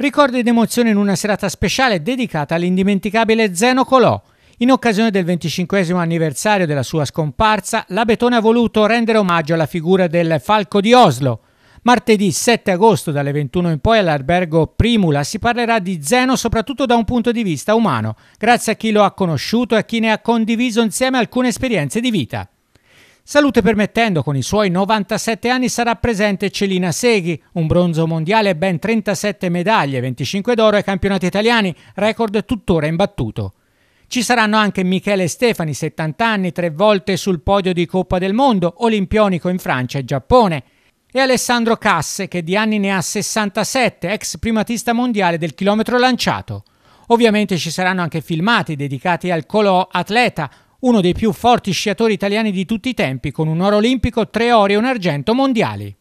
Ricordo ed emozione in una serata speciale dedicata all'indimenticabile Zeno Colò. In occasione del 25 anniversario della sua scomparsa, la Betone ha voluto rendere omaggio alla figura del Falco di Oslo. Martedì 7 agosto dalle 21 in poi all'albergo Primula si parlerà di Zeno soprattutto da un punto di vista umano, grazie a chi lo ha conosciuto e a chi ne ha condiviso insieme alcune esperienze di vita. Salute permettendo, con i suoi 97 anni sarà presente Celina Seghi, un bronzo mondiale e ben 37 medaglie, 25 d'oro ai campionati italiani, record tuttora imbattuto. Ci saranno anche Michele Stefani, 70 anni, tre volte sul podio di Coppa del Mondo, olimpionico in Francia e Giappone, e Alessandro Casse, che di anni ne ha 67, ex primatista mondiale del chilometro lanciato. Ovviamente ci saranno anche filmati dedicati al colò atleta, uno dei più forti sciatori italiani di tutti i tempi, con un oro olimpico, tre ore e un argento mondiali.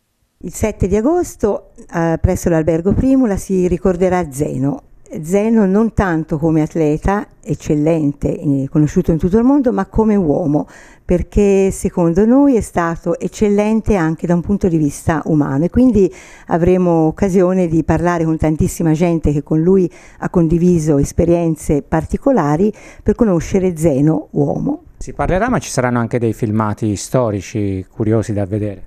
Il 7 di agosto, eh, presso l'albergo Primula, si ricorderà Zeno, Zeno non tanto come atleta eccellente, eh, conosciuto in tutto il mondo, ma come uomo, perché secondo noi è stato eccellente anche da un punto di vista umano e quindi avremo occasione di parlare con tantissima gente che con lui ha condiviso esperienze particolari per conoscere Zeno uomo. Si parlerà, ma ci saranno anche dei filmati storici curiosi da vedere.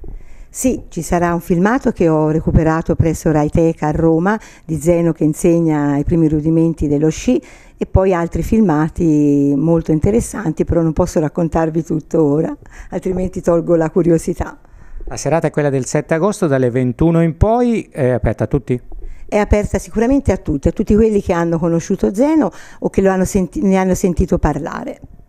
Sì, ci sarà un filmato che ho recuperato presso Raiteca a Roma di Zeno che insegna i primi rudimenti dello sci e poi altri filmati molto interessanti, però non posso raccontarvi tutto ora, altrimenti tolgo la curiosità. La serata è quella del 7 agosto dalle 21 in poi, è aperta a tutti? è aperta sicuramente a tutti, a tutti quelli che hanno conosciuto Zeno o che hanno ne hanno sentito parlare.